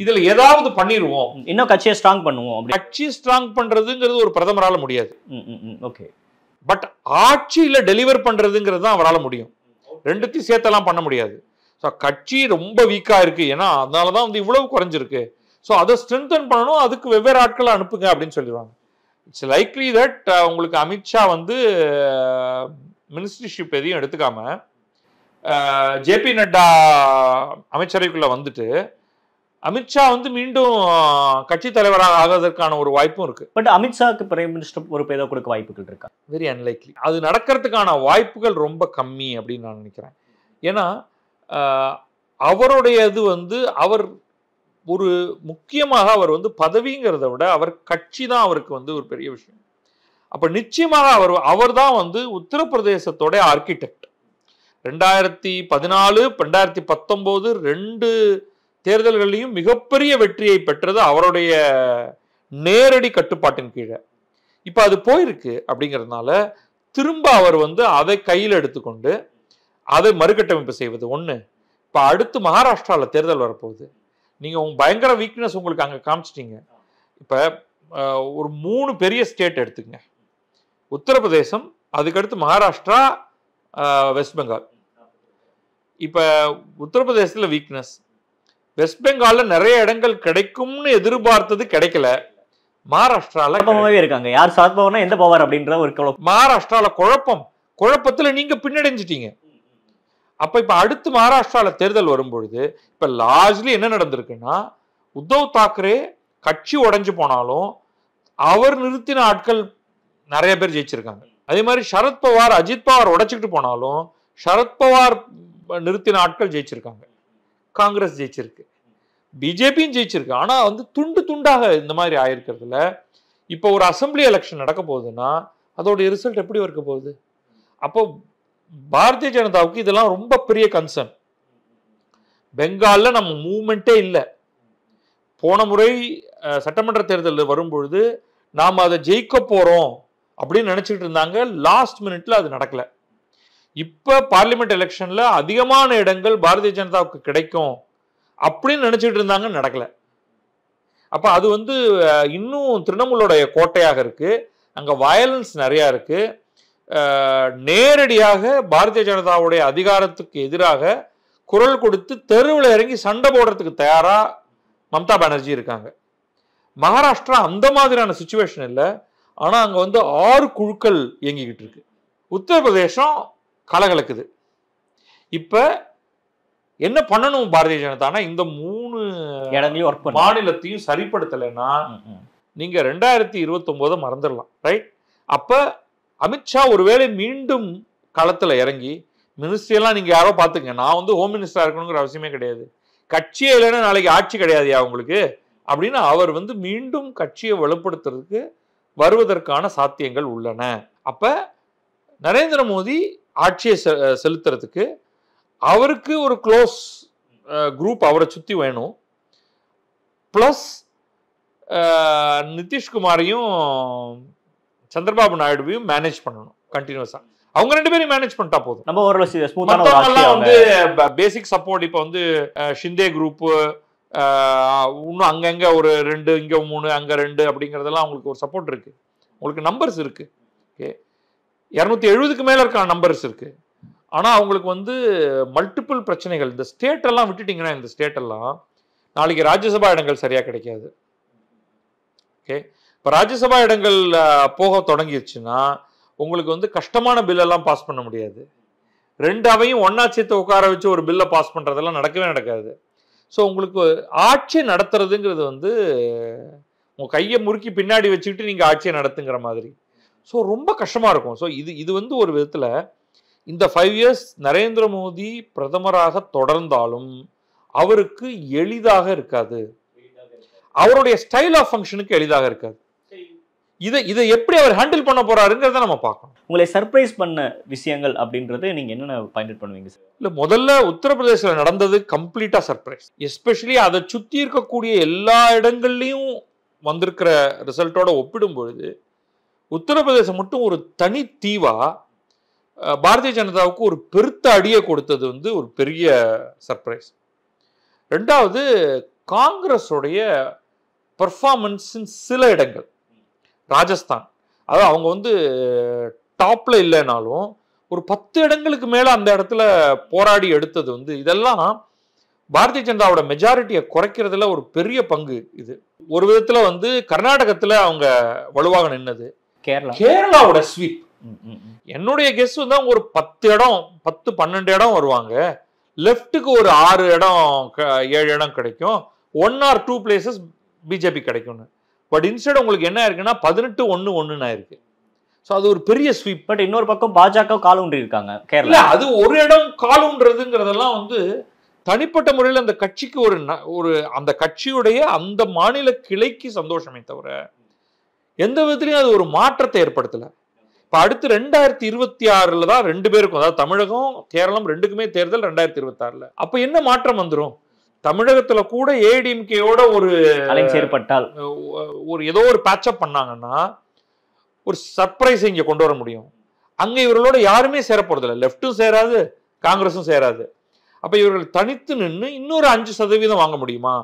இதுல ஏதாவது பண்ணிடுவோம் இன்னும் கட்சியை ஸ்ட்ராங் பண்ணுவோம் கட்சி ஸ்ட்ராங் பண்றதுங்கிறது ஒரு பிரதமரால முடியாது ஓகே பட் ஆட்சியில டெலிவர் பண்றதுங்கிறது தான் அவரால் முடியும் ரெண்டுத்தையும் சேர்த்தெல்லாம் பண்ண முடியாது ஸோ கட்சி ரொம்ப வீக்காக இருக்கு ஏன்னா அதனால தான் வந்து இவ்வளவு குறைஞ்சிருக்கு ஸோ அதை ஸ்ட்ரென்தன் பண்ணணும் அதுக்கு வெவ்வேறு ஆட்களை அனுப்புங்க அப்படின்னு சொல்லிடுவாங்க இட்ஸ் லைக்லி தட் உங்களுக்கு அமித்ஷா வந்து மினிஸ்ட்ரிஷிப் எதையும் எடுத்துக்காம ஜேபி நட்டா அமைச்சரைக்குள்ள வந்துட்டு அமித்ஷா வந்து மீண்டும் கட்சி தலைவராக ஆகிறதுக்கான ஒரு வாய்ப்பும் இருக்கு பட் அமித்ஷாவுக்கு பிரைம் மினிஸ்டர் பொறுப்பு ஏதோ கொடுக்க வாய்ப்புகள் இருக்கா வெரி அன்லைக்லி அது நடக்கிறதுக்கான வாய்ப்புகள் ரொம்ப கம்மி அப்படின்னு நான் நினைக்கிறேன் ஏன்னா அவருடைய இது வந்து அவர் ஒரு முக்கியமாக அவர் வந்து பதவிங்கிறத விட அவர் கட்சி தான் அவருக்கு வந்து ஒரு பெரிய விஷயம் அப்போ நிச்சயமாக அவர் அவர் தான் வந்து உத்தரப்பிரதேசத்தோட ஆர்கிடெக்ட் ரெண்டாயிரத்தி பதினாலு ரெண்டாயிரத்தி பத்தொம்போது ரெண்டு தேர்தல்கள்லையும் மிகப்பெரிய வெற்றியை பெற்றது அவருடைய நேரடி கட்டுப்பாட்டின் கீழே இப்போ அது போயிருக்கு அப்படிங்கிறதுனால திரும்ப அவர் வந்து அதை கையில் எடுத்துக்கொண்டு அதை மறுகட்டமைப்பு செய்வது ஒன்று இப்போ அடுத்து மகாராஷ்டிராவில் தேர்தல் வரப்போகுது நீங்கள் உங்கள் பயங்கர வீக்னஸ் உங்களுக்கு அங்கே காமிச்சிட்டிங்க இப்போ ஒரு மூணு பெரிய ஸ்டேட் எடுத்துக்கங்க உத்தரப்பிரதேசம் அதுக்கடுத்து மகாராஷ்டிரா வெஸ்ட் பெங்கால் இப்போ உத்தரப்பிரதேசத்தில் வீக்னஸ் வெஸ்ட் பெங்காலில் நிறைய இடங்கள் கிடைக்கும்னு எதிர்பார்த்தது கிடைக்கல மகாராஷ்டிராவில் குழப்பமாவே இருக்காங்க யார் சாத்பவனா எந்த போவார் அப்படின்ற ஒரு குழப்பம் மகாராஷ்டிராவில் குழப்பம் குழப்பத்தில் நீங்க பின்னடைஞ்சிட்டீங்க அப்ப இப்ப அடுத்து மகாராஷ்டிராவில் தேர்தல் வரும்பொழுது இப்ப லார்ஜ்லி என்ன நடந்திருக்குன்னா உத்தவ் தாக்கரே கட்சி உடஞ்சு போனாலும் அவர் நிறுத்தின ஆட்கள் நிறைய பேர் ஜெயிச்சிருக்காங்க அதே மாதிரி சரத்பவார் அஜித் பவார் உடைச்சிக்கிட்டு போனாலும் சரத்பவார் நிறுத்தின ஆட்கள் ஜெயிச்சிருக்காங்க காங்கிரஸ் ஜெயிச்சிருக்கு பிஜேபியும் ஜெயிச்சிருக்கு ஆனால் வந்து துண்டு துண்டாக இந்த மாதிரி ஆயிருக்கிறதுல இப்போ ஒரு அசம்பிளி எலெக்ஷன் நடக்க போகுதுன்னா அதோடைய ரிசல்ட் எப்படி இருக்க போகுது அப்போ பாரதிய ஜனதாவுக்கு இதெல்லாம் ரொம்ப பெரிய கன்சர்ன் பெங்காலில் நம்ம மூமெண்ட்டே இல்லை போன முறை சட்டமன்ற தேர்தலில் வரும்பொழுது நாம் அதை ஜெயிக்க போகிறோம் அப்படின்னு நினச்சிக்கிட்டு இருந்தாங்க லாஸ்ட் மினிட்ல அது நடக்கலை இப்போ பார்லிமெண்ட் எலெக்ஷனில் அதிகமான இடங்கள் பாரதிய ஜனதாவுக்கு கிடைக்கும் அப்படின்னு நினச்சிட்டு இருந்தாங்க நடக்கலை அப்போ அது வந்து இன்னும் திரிணாமுலோடைய கோட்டையாக இருக்குது அங்கே வயலன்ஸ் நிறையா இருக்குது நேரடியாக பாரதிய ஜனதாவுடைய அதிகாரத்துக்கு எதிராக குரல் கொடுத்து தெருவில் இறங்கி சண்டை போடுறதுக்கு தயாராக மம்தா பானர்ஜி இருக்காங்க மகாராஷ்டிரா அந்த மாதிரியான சுச்சுவேஷன் இல்லை ஆனால் அங்கே வந்து ஆறு குழுக்கள் இயங்கிக்கிட்டு இருக்கு உத்தரப்பிரதேசம் கலகலக்குது இப்போ என்ன பண்ணணும் பாரதிய ஜனதானா இந்த மூணு இடங்களையும் மாநிலத்தையும் சரிப்படுத்தலைன்னா நீங்க ரெண்டாயிரத்தி இருபத்தொம்போதை மறந்துடலாம் ரைட் அப்போ அமித்ஷா ஒருவேளை மீண்டும் களத்தில் இறங்கி மினிஸ்ட்ரியெல்லாம் நீங்கள் யாரோ பார்த்துங்க நான் வந்து ஹோம் மினிஸ்டராக இருக்கணுங்கிற அவசியமே கிடையாது கட்சியே இல்லைன்னா நாளைக்கு ஆட்சி கிடையாதுயா உங்களுக்கு அப்படின்னு அவர் வந்து மீண்டும் கட்சியை வலுப்படுத்துறதுக்கு வருவதற்கான சாத்தியங்கள் உள்ளன அப்போ நரேந்திர மோடி ஆட்சியை செலுத்துறதுக்கு அவருக்கு ஒரு க்ளோஸ் குரூப் அவரை சுற்றி வேணும் ப்ளஸ் நிதிஷ்குமாரையும் சந்திரபாபு நாயுடுவையும் மேனேஜ் பண்ணணும் கண்டினியூஸாக அவங்க ரெண்டு பேரும் மேனேஜ் பண்ணிட்டா போதும் நம்ம ஒரு வந்து பேசிக் சப்போர்ட் இப்போ வந்து ஷிந்தே குரூப்பு இன்னும் அங்கங்கே ஒரு ரெண்டு இங்கே மூணு அங்கே ரெண்டு அப்படிங்கிறதெல்லாம் அவங்களுக்கு ஒரு சப்போர்ட் இருக்குது உங்களுக்கு நம்பர்ஸ் இருக்கு ஓகே இரநூத்தி எழுபதுக்கு மேலே இருக்கான நம்பர்ஸ் இருக்குது ஆனால் அவங்களுக்கு வந்து மல்டிபிள் பிரச்சனைகள் இந்த ஸ்டேட்டெல்லாம் விட்டுட்டிங்கன்னா இந்த ஸ்டேட்டெல்லாம் நாளைக்கு ராஜ்யசபா இடங்கள் சரியாக கிடைக்காது ஓகே இப்போ ராஜ்யசபா இடங்கள் போக தொடங்கிருச்சுன்னா உங்களுக்கு வந்து கஷ்டமான பில்லெல்லாம் பாஸ் பண்ண முடியாது ரெண்டு அவையும் ஒன்றா சேர்த்து உட்கார வச்சு ஒரு பில்லை பாஸ் பண்ணுறதெல்லாம் நடக்கவே நடக்காது ஸோ உங்களுக்கு ஆட்சி நடத்துறதுங்கிறது வந்து உங்கள் கையை முறுக்கி பின்னாடி வச்சுக்கிட்டு நீங்கள் ஆட்சியை நடத்துங்கிற மாதிரி ஸோ ரொம்ப கஷ்டமாக இருக்கும் ஸோ இது இது வந்து ஒரு விதத்தில் இந்த ஃபைவ் இயர்ஸ் நரேந்திர மோடி பிரதமராக தொடர்ந்தாலும் அவருக்கு எளிதாக இருக்காது அவருடைய ஸ்டைல் ஆஃப் ஃபங்க்ஷனுக்கு எளிதாக இருக்காது இதை இதை எப்படி அவர் ஹேண்டில் பண்ண போகிறாருங்கிறத நம்ம பார்க்கணும் உங்களை சர்ப்ரைஸ் பண்ண விஷயங்கள் அப்படின்றது நீங்கள் என்னென்ன பாயிண்ட் பண்ணுவீங்க சார் இல்லை முதல்ல உத்தரப்பிரதேசில் நடந்தது கம்ப்ளீட்டாக சர்ப்ரைஸ் எஸ்பெஷலி அதை சுற்றி இருக்கக்கூடிய எல்லா இடங்கள்லையும் வந்திருக்கிற ரிசல்ட்டோட ஒப்பிடும் பொழுது உத்தரப்பிரதேசம் மட்டும் ஒரு தனி தீவா பாரதிய ஜனதாவுக்கு ஒரு பெருத்த அடியை கொடுத்தது வந்து ஒரு பெரிய சர்ப்ரைஸ் ரெண்டாவது காங்கிரஸுடைய பர்ஃபார்மன்ஸின் சில இடங்கள் ராஜஸ்தான் அதாவது அவங்க வந்து டாப்பில் இல்லைனாலும் ஒரு பத்து இடங்களுக்கு மேலே அந்த இடத்துல போராடி எடுத்தது வந்து இதெல்லாம் பாரதிய ஜனதாவோட மெஜாரிட்டியை குறைக்கிறதுல ஒரு பெரிய பங்கு இது ஒரு விதத்தில் வந்து கர்நாடகத்தில் அவங்க வலுவாக நின்னது கேரளா கேரளாவோட ஸ்வீப் என்னுடைய கெஸ் வந்து அவங்க ஒரு பத்து இடம் பத்து பன்னெண்டு இடம் வருவாங்க லெஃப்ட்டுக்கு ஒரு ஆறு இடம் ஏழு இடம் கிடைக்கும் one or two places BJP கிடைக்கும்னு பட் இன்ஸ்டெட் உங்களுக்கு என்ன இருக்குன்னா பதினெட்டு ஒன்று ஒன்றுன்னு இருக்கு ஸோ அது ஒரு பெரிய ஸ்வீப் பட் இன்னொரு பக்கம் பாஜக காலூன்றி இருக்காங்க கேரளா அது ஒரு இடம் காலூன்றதுங்கிறதெல்லாம் வந்து தனிப்பட்ட முறையில் அந்த கட்சிக்கு ஒரு ஒரு அந்த கட்சியுடைய அந்த மாநில கிளைக்கு சந்தோஷமே தவிர எந்த விதத்துலையும் அது ஒரு மாற்றத்தை ஏற்படுத்தலை இப்போ அடுத்து ரெண்டாயிரத்தி இருபத்தி ஆறில் தான் ரெண்டு பேருக்கும் அதாவது தமிழகம் கேரளம் ரெண்டுக்குமே தேர்தல் ரெண்டாயிரத்தி இருபத்தாறில் அப்போ என்ன மாற்றம் வந்துடும் தமிழகத்துல கூட ஏடிஎம்கேயோட ஒரு ஏற்பட்டால் ஒரு ஏதோ ஒரு பேட்சப் பண்ணாங்கன்னா ஒரு சர்ப்ரைஸ் இங்க கொண்டு வர முடியும் அங்க இவர்களோட யாருமே சேரப்போறதில்ல லெப்டும் சேராது காங்கிரஸும் சேராது அப்ப இவர்கள் தனித்து நின்று இன்னொரு அஞ்சு சதவீதம் வாங்க முடியுமா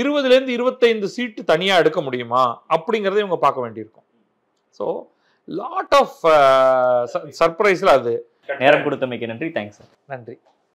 இருபதுலேருந்து இருபத்தைந்து சீட்டு தனியாக எடுக்க முடியுமா அப்படிங்கிறத இவங்க பார்க்க வேண்டியிருக்கும் ஸோ லாட் ஆஃப் சர்ப்ரைஸில் அது நேரம் கொடுத்தமைக்கு நன்றி தேங்க்ஸ் நன்றி